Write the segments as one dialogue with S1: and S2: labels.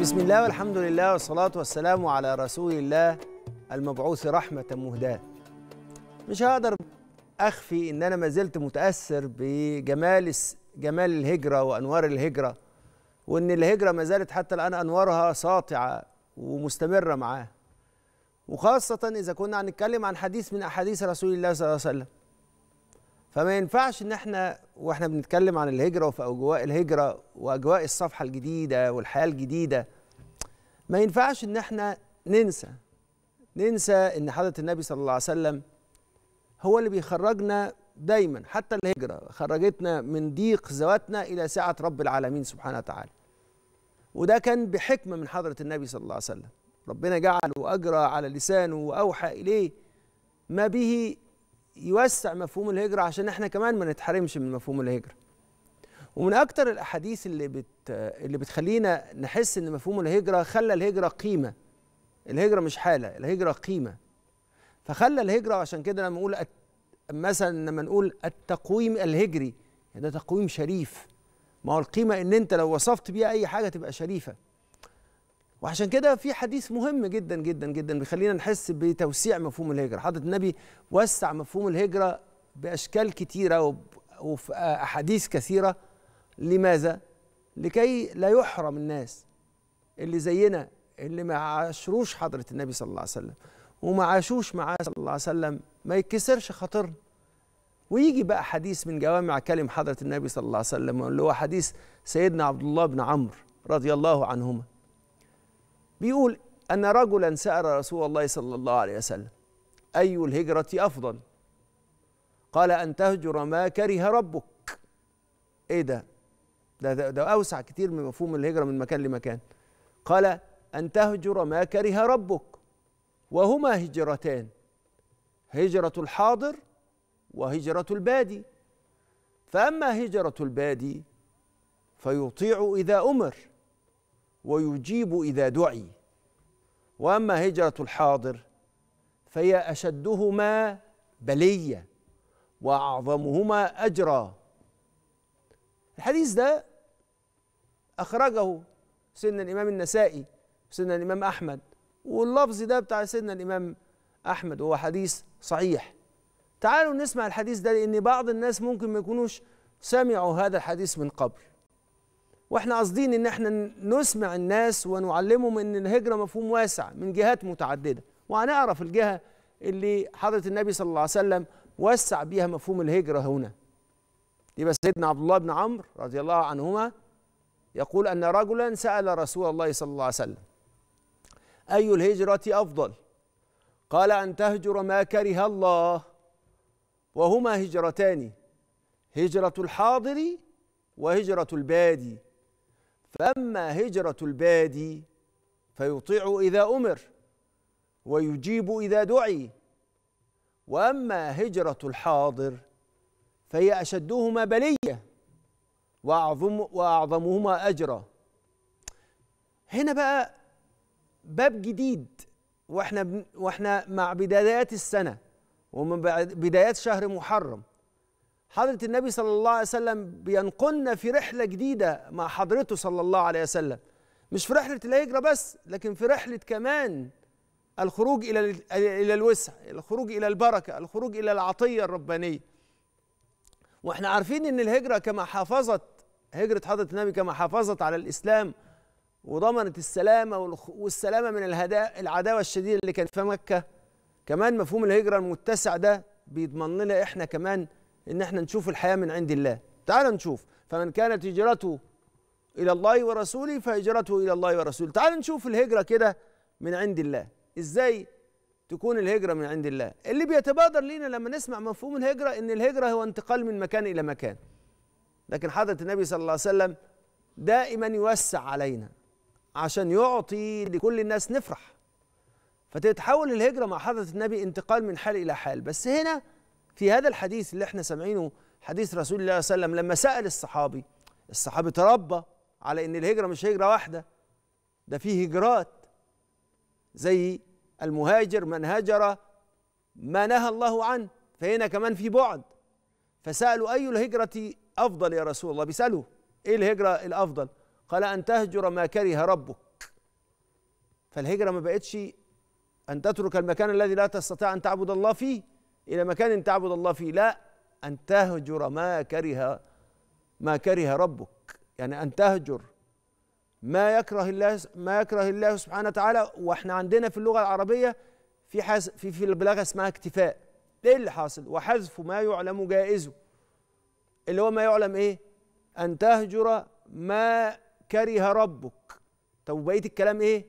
S1: بسم الله والحمد لله والصلاة والسلام على رسول الله المبعوث رحمة مهداة مش هقدر أخفي إن أنا ما زلت متأثر بجمال جمال الهجرة وأنوار الهجرة وإن الهجرة ما زالت حتى الآن أنوارها ساطعة ومستمرة معاه وخاصة إذا كنا هنتكلم عن حديث من أحاديث رسول الله صلى الله عليه وسلم فما ينفعش ان احنا واحنا بنتكلم عن الهجره وفي اجواء الهجره واجواء الصفحه الجديده والحياه الجديده ما ينفعش ان احنا ننسى ننسى ان حضره النبي صلى الله عليه وسلم هو اللي بيخرجنا دايما حتى الهجره خرجتنا من ضيق ذواتنا الى سعه رب العالمين سبحانه وتعالى وده كان بحكمه من حضره النبي صلى الله عليه وسلم ربنا جعل واجرى على لسانه واوحى اليه ما به يوسع مفهوم الهجرة عشان احنا كمان ما نتحرمش من مفهوم الهجرة ومن أكتر الأحاديث اللي بت اللي بتخلينا نحس إن مفهوم الهجرة خلى الهجرة قيمة الهجرة مش حالة الهجرة قيمة فخلى الهجرة عشان كده لما نقول أت... مثلا لما نقول التقويم الهجري يعني ده تقويم شريف ما هو القيمة إن أنت لو وصفت بيها أي حاجة تبقى شريفة وعشان كده في حديث مهم جدا جدا جدا بيخلينا نحس بتوسيع مفهوم الهجرة حضرة النبي وسع مفهوم الهجرة بأشكال كثيره وفي أحاديث كثيرة لماذا؟ لكي لا يحرم الناس اللي زينا اللي ما عاشروش حضرة النبي صلى الله عليه وسلم وما عاشوش معاه صلى الله عليه وسلم ما يتكسرش خاطرنا ويجي بقى حديث من جوامع كلم حضرة النبي صلى الله عليه وسلم اللي هو حديث سيدنا عبد الله بن عمرو رضي الله عنهما بيقول أن رجلا سأل رسول الله صلى الله عليه وسلم أي الهجرة أفضل قال أن تهجر ما كره ربك إيه ده ده, ده, ده أوسع كتير من مفهوم الهجرة من مكان لمكان قال أن تهجر ما كره ربك وهما هجرتان هجرة الحاضر وهجرة البادي فأما هجرة البادي فيطيع إذا أمر ويجيب إذا دعي وأما هجرة الحاضر فهي أشدهما بلية وأعظمهما أجرا الحديث ده أخرجه سيدنا الإمام النسائي سيدنا الإمام أحمد واللفظ ده بتاع سيدنا الإمام أحمد هو حديث صحيح تعالوا نسمع الحديث ده لأن بعض الناس ممكن ما يكونوش سمعوا هذا الحديث من قبل واحنا قاصدين ان احنا نسمع الناس ونعلمهم ان الهجره مفهوم واسع من جهات متعدده وهنعرف الجهه اللي حضره النبي صلى الله عليه وسلم وسع بيها مفهوم الهجره هنا يبقى سيدنا عبد الله بن عمرو رضي الله عنهما يقول ان رجلا سال رسول الله صلى الله عليه وسلم اي الهجره افضل قال ان تهجر ما كره الله وهما هجرتان هجره الحاضر وهجره البادي فأما هجرة البادي فيطيع إذا أمر ويجيب إذا دعي وأما هجرة الحاضر فهي أشدهما بلية وأعظم وأعظمهما أجرا هنا بقى باب جديد واحنا واحنا مع بدايات السنة ومن بدايات شهر محرم حضرة النبي صلى الله عليه وسلم بينقلنا في رحلة جديدة مع حضرته صلى الله عليه وسلم مش في رحلة الهجرة بس لكن في رحلة كمان الخروج إلى إلى الوسع الخروج إلى البركة الخروج إلى العطية الربانية واحنا عارفين ان الهجرة كما حافظت هجرة حضرة النبي كما حافظت على الإسلام وضمنت السلامة والسلامة من العداوة الشديدة اللي كانت في مكة كمان مفهوم الهجرة المتسع ده بيضمن لنا احنا كمان ان احنا نشوف الحياه من عند الله تعال نشوف فمن كانت هجرته الى الله ورسوله فهجرته الى الله ورسوله تعال نشوف الهجره كده من عند الله ازاي تكون الهجره من عند الله اللي بيتبادر لينا لما نسمع مفهوم الهجره ان الهجره هو انتقال من مكان الى مكان لكن حضره النبي صلى الله عليه وسلم دائما يوسع علينا عشان يعطي لكل الناس نفرح فتتحول الهجره مع حضره النبي انتقال من حال الى حال بس هنا في هذا الحديث اللي احنا سامعينه حديث رسول الله صلى الله عليه وسلم لما سأل الصحابي الصحابي تربى على ان الهجرة مش هجرة واحدة ده فيه هجرات زي المهاجر من هاجر ما نهى الله عنه فهنا كمان في بعد فسألوا أي الهجرة أفضل يا رسول الله بيسألوا إيه الهجرة الأفضل قال أن تهجر ما كره ربك فالهجرة ما بقتش أن تترك المكان الذي لا تستطيع أن تعبد الله فيه إلى مكان تعبد الله فيه لا أن تهجر ما كره ما كره ربك يعني أن تهجر ما يكره الله ما يكره الله سبحانه وتعالى واحنا عندنا في اللغة العربية في حاس في في البلاغة اسمها اكتفاء ايه اللي حاصل وحذف ما يعلم جائزه اللي هو ما يعلم ايه أن تهجر ما كره ربك طب بقية الكلام ايه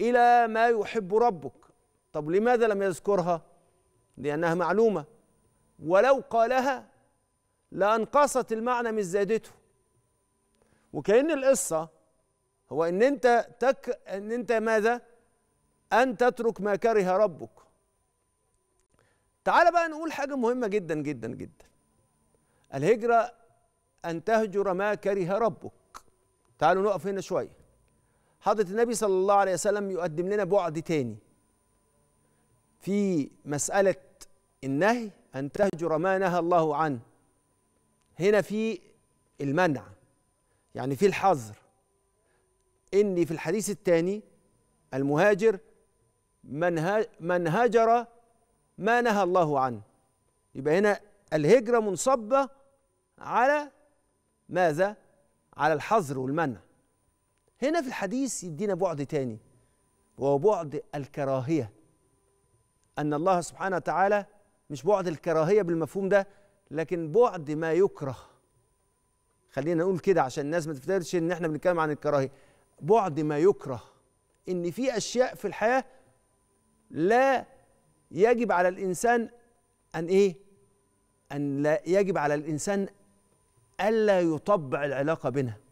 S1: إلى ما يحب ربك طب لماذا لم يذكرها لأنها معلومة ولو قالها لأنقصت المعنى من زادته وكأن القصة هو إن أنت تك إن أنت ماذا؟ أن تترك ما كره ربك تعال بقى نقول حاجة مهمة جدا جدا جدا الهجرة أن تهجر ما كره ربك تعالوا نقف هنا شوية حضرة النبي صلى الله عليه وسلم يقدم لنا بعد تاني في مسألة النهي أن تهجر ما نهى الله عنه هنا في المنع يعني في الحظر إني في الحديث الثاني المهاجر من من هجر ما نهى الله عنه يبقى هنا الهجرة منصبة على ماذا؟ على الحظر والمنع هنا في الحديث يدينا بعد تاني وهو بعد الكراهية أن الله سبحانه وتعالى مش بعد الكراهيه بالمفهوم ده لكن بعد ما يكره خلينا نقول كده عشان الناس ما تفتكرش ان احنا بنتكلم عن الكراهيه بعد ما يكره ان في اشياء في الحياه لا يجب على الانسان ان ايه ان لا يجب على الانسان الا يطبع العلاقه بينها